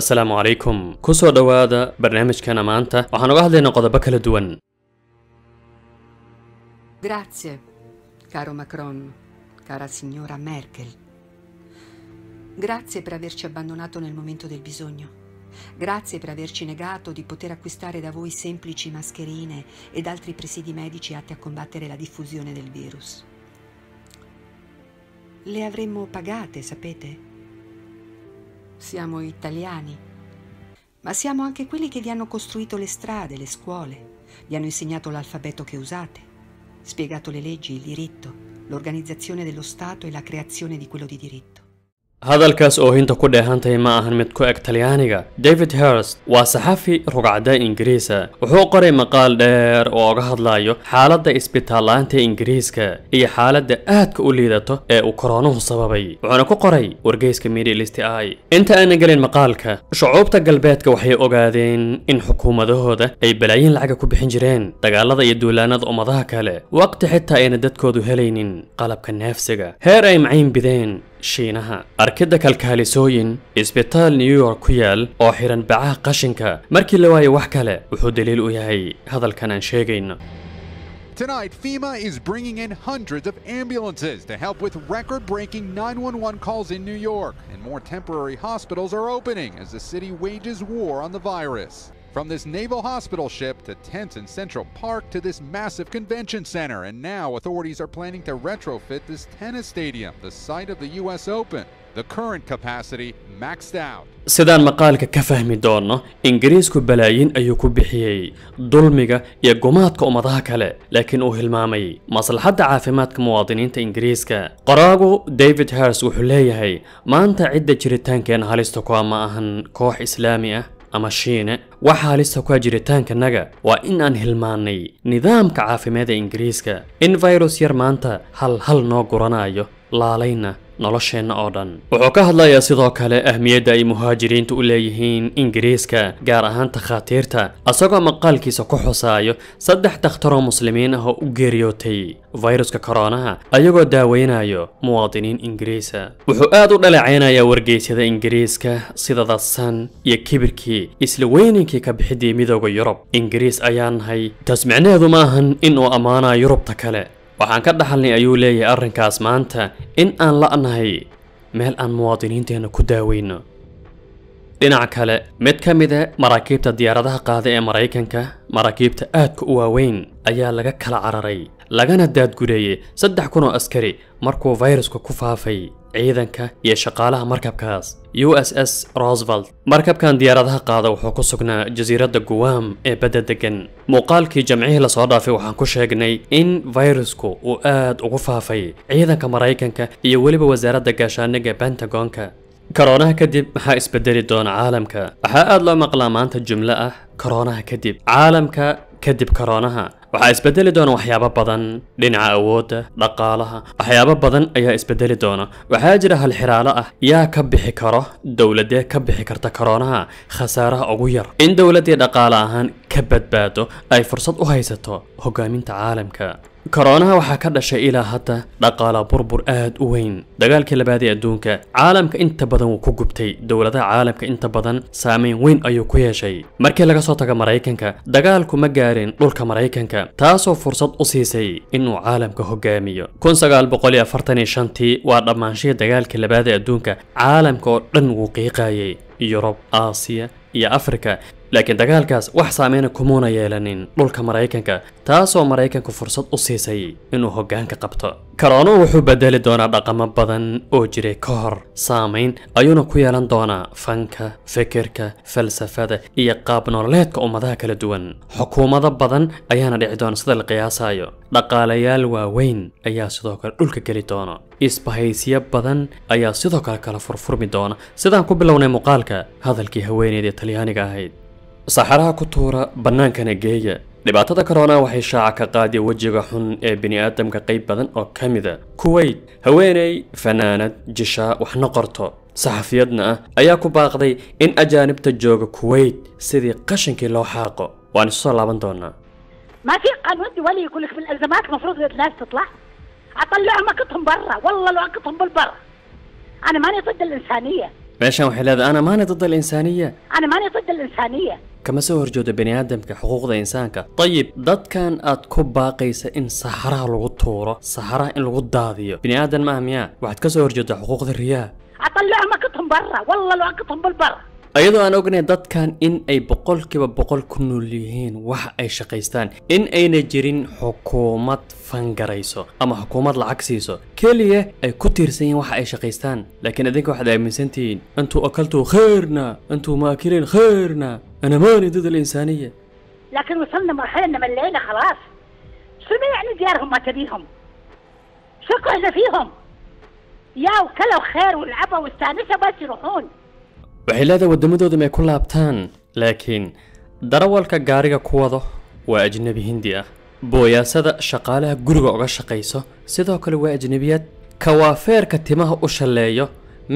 asalaamu calaykum ku soo dhowaada barnaamijkana maanta waxaan uga hadlaynaa qodobo kala duwan grazie caro macron cara signora merkel grazie per averci abbandonato nel momento del bisogno Grazie per averci negato di poter acquistare da voi semplici mascherine ed altri presidi medici atti a combattere la diffusione del virus. Le avremmo pagate, sapete? siamo italiani, ma siamo anche quelli che vi hanno costruito le strade, le scuole, vi hanno insegnato l'alfabeto che usate, spiegato le leggi, il diritto, l'organizzazione dello Stato e la creazione di quello di diritto. hadalkaas oo hinta ku dheehantahay ma ahan mid ku eg talyaaniga david herst waa saxafi rugcada ingiriisa wuxuu qoray maqaal dheer oo oga hadlayo xaaladda isbitaalaanta ingiriiska iyo xaaladda aadka u liidato ee uu koroonuhu sababay wuxuuna ku qoray wargeyska middlist i inta aana gelin maqaalka shucuubta galbeedka waxay ogaadeen in xukuumadahooda ay balaayiin lacaga ku bixin jireen dagaalada iyo duulaanada ummadaha kale waqti xitaa ayna dadkoodu helaynin qalabka neefsiga heer ay macayn bideen Tonight, FEMA is bringing in hundreds of ambulances to help with record breaking 911 calls in New York, and more temporary hospitals are opening as the city wages war on the virus. From this naval hospital ship to tents in Central Park to this massive convention center, and now authorities are planning to retrofit this tennis stadium, the site of the U.S. Open. The current capacity maxed out. sidaan maqaalka ka fahmi doonno ingiriisku balaayin ayuu ku bixiyey dulmiga iyo gumaadka ummadaha kale laakiin uu hilmaamay maslaxadda caafimaadka muwaadiniinta ingiriiska qoraagu david harris wuxuu leeyahay maanta cidda jiritaankeena halista kuwa ma ahan koox islaami ah ama shiine waxaa halista ku jiritaankannaga waa in aan hilmaannay nidaamka caafimaad ee ingiriiska in fayrus yar maanta hal hal noo guranaayo laalayna nolosheenna oo dhan wuxuu ka hadlayaa sidoo kale ahmiyadda ay muhaajiriintu u leeyihiin ingiriiska gaar ahaan takhaatiirta asagoo maqaalkiisa ku xusaayo saddex dakhtaroo muslimiin ah oo u geeriyootay fayruska koroonaha ayagoo daaweynayo muwaadiniin ingiriisa wuxuu aad u dhalaceynayaa wargeysyada ingiriiska sida dadsan iyo kibirkii isla weyninkii ka bixidii midooda yurub ingiriis ayaa nahay taas micnaheedu ma ahan in ammaanaa yurubta kale waxaan ka dhaxalnay ayuu leeyahay arrinkaas maanta in aan la'nahay meel aan muwaadiniinteenna ku daaweyno dhinac kale mid ka mida ah maraakiibta diyaaradaha qaada ee maraykanka maraakiibta aadka u waaweyn ayaa laga kala cararay lagana daadgureeyey saddex kun oo askari markuu fayrasku ku faafay ciidanka iyo shaqaalaha markabkaas u s s rosevelt markabkan diyaaradaha qaada wuxuu ku sugnaa jasiiradda guwaam ee badda deggan muuqaalkii jamcihii lasoo dhaafay waxaan ku sheegnay in fayrasku uu aad ugu faafay ciidanka maraykanka iyo weliba wasaaradda gaashaaniga bentagonka koroonaha kadib maxaa isbedeli doona caalamka waxaa aad loo maqlaa maanta jumlo ah koroonaha kadib caalamka kadib koroonaha waxaa isbedeli doona waxyaabo badan dhinaca awoodda dhaqaalaha waxyaabo badan ayaa isbedeli doona waxaa jira hal xiraalo ah yaa ka bixi karo dowladee ka bixi karta koroonaha khasaaraha ugu yar in dowladdii dhaqaale ahaan ka badbaado ay fursad u haysato hogaaminta caalamka koroonaha waxaa ka dhashay ilaa hadda dhaqaala burbur aad u weyn dagaalkii labaad adduunka caalamka inta badan wuu ku gubtay dowladaha caalamka inta badan saameyn weyn ayuu ku yeeshay markii laga soo taga maraykanka dagaalku ma gaarin dhulka maraykanka taasoo fursad u siisay inuu caalamka hogaamiyo kun sagaal boqol iyo afartan shantii waa dhammaanshihii dagaalkii labaad adduunka caalamka oo dhan wuu qiiqaayay yurub aasiya iyo afrika laakiin dagaalkaas wax saameyna kumuuna yeelanin dhulka maraykanka taasoo maraykanku fursad u siisay inuu hoggaanka qabto karoono wuxuu bedeli doonaa dhaqamo badan oo jiray ka hor saamayn ayuuna ku yeelan doonaa fanka fikirka falsafada iyo qaab nololeedka ummadaha kala duwan xukuumado badan ayaana dhici doona sida la qiyaasaayo dhaqaalayaal waaweyn ayaa sidoo kale dhulka geli doono isbahaysiyo badan ayaa sidoo kale kala furfurmi doona sidaan ku bilownay muuqaalka hadalkii haweeneydii talyaaniga ahayd صحراء كتورة بنان كان جاية لباتة كورونا وحي شاعة كقادي وجيغة حن آدم كقيب بدن او كاميدا كويت هويني فنانة جشاء وحنقرتو صحفيتنا ايا كباقدي ان اجانب تجوغ كويت سيدي قشنكي لو حاقو وان الصلاة بندونا ما في قانون دولي يقول لك في الازمات المفروض الناس تطلع اطلعهم اكتهم برا والله لو اكتهم بالبر انا ماني ضد الانسانيه ماشي يا انا ماني ضد الانسانيه انا ماني ضد الانسانيه كمسور جودة بني آدم كحقوق ذا إنسان طيب ضد كان أتكوب باقيس إن صحراء الغطورة صحراء الغضاضية بني آدم ما هم واحد كسور جود حقوق ذا الرياء أطلع مكتهم برا والله لو أكتهم بالبر iyadoo aan ognayn dadkan in ay boqolkiiba boqol ku nool yihiin waxa ay shaqaystaan in ayna jirin xukuumad fangarayso ama xukuumad lacag siiso keliya ay ku tiirsan yihiin waxa ay shaqaystaan laakiin idinka waxaad aaminsantihiin antuu akaltuu khayrna antuu maakileen khayrna أنا ماني ضد الإنسانية لكن وصلنا مرحلة إن ملينا خلاص شو يعني ديارهم ما تبيهم شو كحنا فيهم يا وكلوا خير ولعبوا واستانسوا بس يروحون waxay leedahay waddamadooda ma ay ku laabtaan laakiin darawalka gaariga ku wado waa ajnebi hindi ah booyaasada shaqaalaha guriga uga shaqayso sidoo kale waa ajnebiyaad kawaafeerka timaha u shalleeyo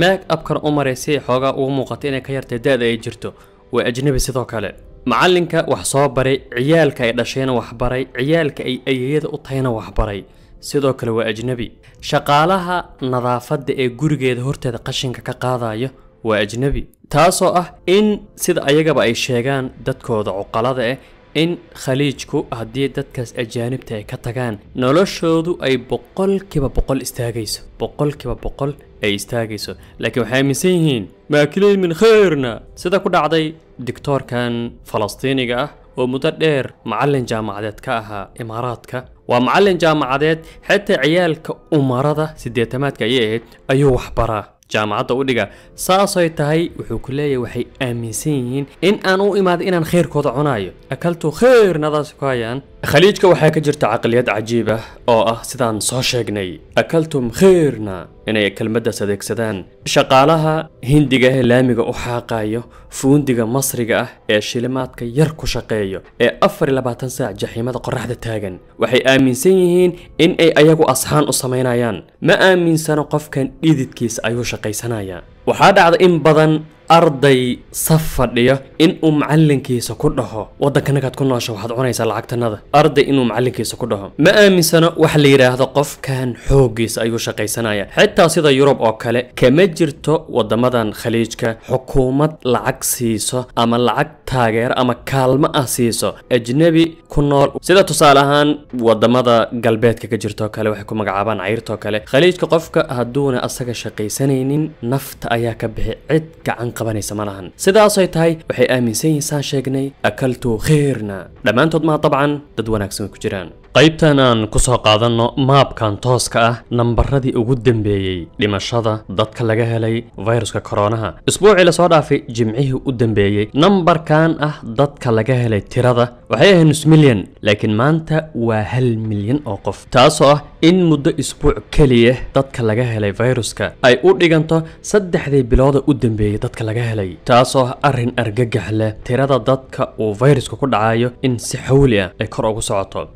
maag abkan u maray si ay xoogaa ugu muuqato inay ka yartay da-da ay jirto waa ajnebi sidoo kale macallinka wax soo baray ciyaalka ay dhashayna waxbaray ciyaalka ay ayeyada u tahayna waxbaray sidoo kale waa ajnebi shaqaalaha nadaafadda ee gurigeeda horteeda qashinka ka qaadayo waa ajnebi taasoo ah in sida ayagaba ay sheegaan dadkooda cuqalada eh in khaliijku haddii dadkaas ajaanibta ay ka tagaan noloshoodu ay boqolkiiba boqol istaagayso boqolkiiba boqol ay istaagayso laakiin waxay aaminsan yihiin maakiliin min khayrna sida ku dhacday dictoorkan falastiiniga ah oo muddo dheer macalin jaamacadeed ka ahaa imaaraadka waa macalin jaamacadeed xitaa ciyaalka umarada sideetamaadka ayay ahayd ayuu waxbaraa jaamacadda u dhiga saasay tahay wuxuu ku leeyahay waxay aaminsan yihiin in aan u imaada inaan khayrkooda cunaayo akaltu khayr nadaas ku hayaan khaliijka waxaa ka jirta caqliyad cajiib ah oo ah sidaan soo sheegnay akaltum khiirna inay kelmaddaas adeegsadaan shaqaalaha hindiga ee laamiga u xaaqayo fuundiga masriga ah ee shilimaadka yar ku shaqeeyo ee afar iyo labaatan saac jaxiimada qorraxda taagan waxay aaminsan yihiin in ay ayagu asxaan u samaynayaan ma aaminsano qofkan dhididkiis ayuu shaqaysanaya waxaa dhacda in badan arday saf fadhiyo inuu macalinkiisa ku dhaho waddankanagaad ku noosha waxaad cunaysaa lacagtanada arday inuu macalinkiisa ku dhaho ma aaminsano waxa la yidhaahdo qofkan xooggiisa ayuu shaqaysanaya xitaa sida yurub oo kale kama jirto waddamadan khaliijka xukuumad lacag siiso ama lacag taageero ama kaalmo ah siiso ajnebi ku nool sida tusaale ahaan waddamada galbeedka ka jirtoo kale waxay ku magacaabaan cayrtoo kale khaliijka qofka hadduuna asaga shaqaysanaynin nafta ayaa ka bixi cid gacan qabanaysa malahan sidaasay tahay waxay aaminsan yihiin saan sheegnay akaltu khiirna dhammaantood maha dabcan dad wanaagsan way ku jiraan qaybtan aan kusoo qaadanno maabkan tooska ah nambaradii ugu dambeeyey dhimashada dadka laga helay viruska koronaha isbuucii lasoo dhaafay jimcihii u dambeeyey nambarkan ah dadka laga helay tirada waxay ahayd nus milyan laakiin maanta waa hal milyan oo qof taasoo ah in muddo isbuuc keliya dadka laga helay viruska ay u dhiganto saddexdii bilooda u dambeeyey dadka laga helay taasoo ah arrin argagax leh tirada dadka uu virusku ku dhacaayo in si xawli ah ay kor ugu socoto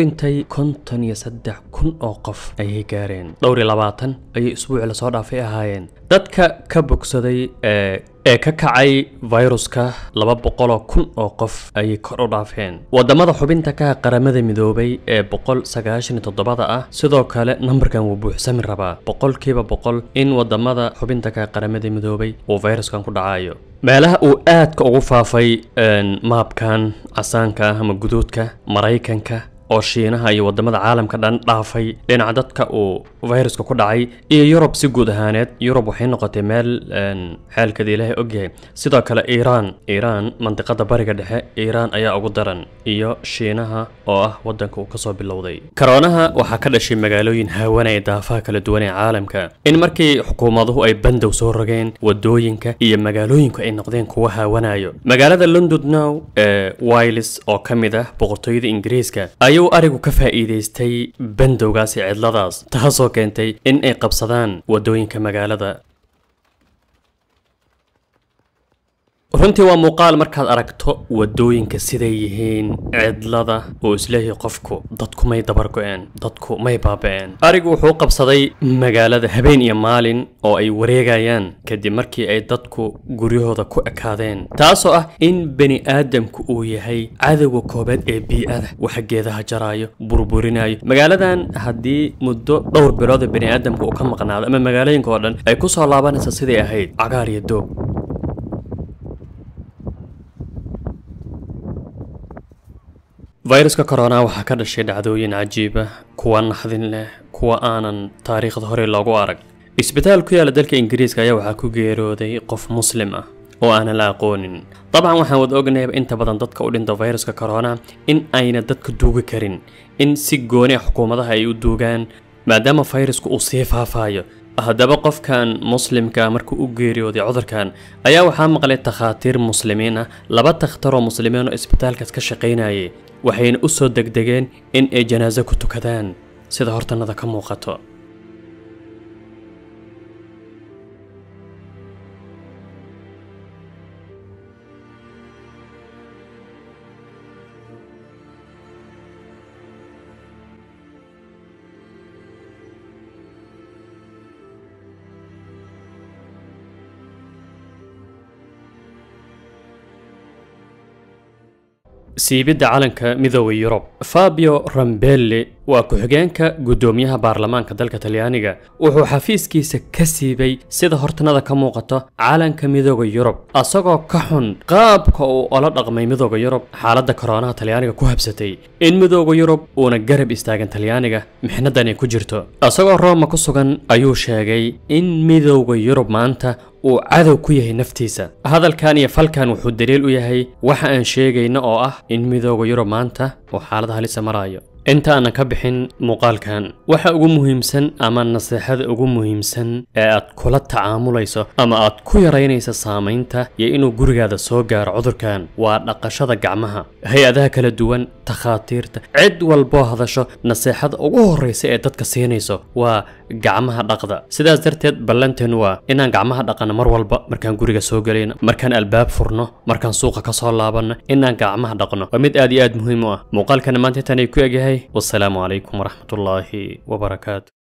dhintay konton iyo saddex kun oo qof ayay gaareen dhowr labaatan ayay isbuuci lasoo dhaafay ahaayeen dadka ka bogsaday ee ee ka kacay fayruska laba boqoloo kun oo qof ayay kor u dhaafeen wadamada xubinta kaha qaramada midoobay ee boqol sagaashan iyo toddobada ah sidoo kale nambarkan wuu buuxsami rabaa boqolkiiba boqol in wadamada xubinta kaha qaramada midoobay uu fayruskan ku dhacaayo meelaha uu aadka ugu faafay maabkan casaanka ama guduudka maraykanka oo shiinaha iyo wadamada caalamka dhan dhaafay dhinaca dadka uu fayraska ku dhacay iyo yurub si guud ahaaneed yurub waxay noqotay meel xeelkeeda ilaahay ogyahay sidoo kale iiraan iiraan mandiqada bariga dhexe iiraan ayaa ugu daran iyo shiinaha oo ah wadanka uu kasoo bilowday karoonaha waxaa ka dhashay magaalooyin haawanaya daafaha kala duwan ee caalamka in markii xukuumaduhu ay bandow soo rogeen wadooyinka iyo magaalooyinku ay noqdeen kuwa haawanayo magaalada london ee wiles oo ka mid ah boqortooyada ingiriiska ay ayuu arigu ka faa'iidaystay bandowgaasi cidladaas taasoo keentay in ay qabsadaan waddooyinka magaalada runtii waa muuqaal markaad aragto waddooyinka siday yihiin cidlada oo isleeyahy qofku dadku may dabargo-een dadku may baaba-een arigu wuxuu qabsaday magaalada habeen iyo maalin oo ay wareegayaan kadib markii ay dadku guryahooda ku ekaadeen taasoo ah in bani aadamku uu yahay cadowga koobaad ee bii-ada waxa geedaha jaraayo burburinayo magaaladan haddii muddo dhowr bilood bani aadamka uu ka maqnaado ama magaalooyinka oo dhan ay ku soo laabanaysa siday ahayd cagaar iyo doog fayruska korona waxaa ka dhashay dhacdooyin cajiiba ah, kuwa naxdin leh kuwa aanan taariikhda horey loogu arag isbitaal ku yaala dalka ingiriiska ayaa waxaa ku geerooday qof muslim ah oo aanan la aqoonin dabcan waxaan wada ognayba inta badan dadka u dhinta fayruska corona in ayna dadka duugi karin in si gooni ah xukuumadaha ay u duugaan maadaama fayrasku uu sii faafaayo haddaba qofkan muslimka markuu u geeriyooday cudurkan ayaa waxaa maqlay takhaatiir muslimiin ah laba takhtaroo oo isbitaalkaas ka shaqaynayay waxayna u soo degdegeen in ay janaaso ku tukadaan sida hortannada ka muuqato siibidda calanka midooda yurub fabio rambelli waa ku-xigeenka guddoomiyaha baarlamaanka dalka talyaaniga wuxuu xafiiskiisa ka siibay sida hortanada ka muuqato caalanka midooda yurub asagoo ka xun qaabka uu ola dhaqmay midooda yurub xaaladda koroonaha talyaaniga ku habsatay in midooda yurub uuna garab istaagan talyaaniga mixnadanay ku jirto isagoo rooma ku sugan ayuu sheegay in midooda yurub maanta uu cadow ku yahay naftiisa hadalkan iyo falkan wuxuu daliil u yahay waxa aan sheegayna oo ah in midooda yurub maanta uu xaalada halisa maraayo inta aana ka bixin muuqaalkan waxa ugu muhiimsan ama naseexada ugu muhiimsan ee aad kula tacaamulayso ama aad ku yaraynayso saamaynta iyo inuu gurigaada soo gaaro cudurkan waa dhaqashada gacmaha hay-adaha kala duwan takhaatiirta cid walboo hadasho naseexada ugu horreysa ee dadka siinayso waa gacmaha dhaqda sidaas darteed ballanteen waa inaan gacmaha dhaqanno mar walba markaan guriga soo gelayno markaan albaab furno markaan suuqa ka soo laabanno inaan gacmaha dhaqno waa mid aad iyo aad muhiim u ah muuqaalkana maanta intaanay ku egyahay wassalaamu calaykum waraxmatullaahi wabarakaatu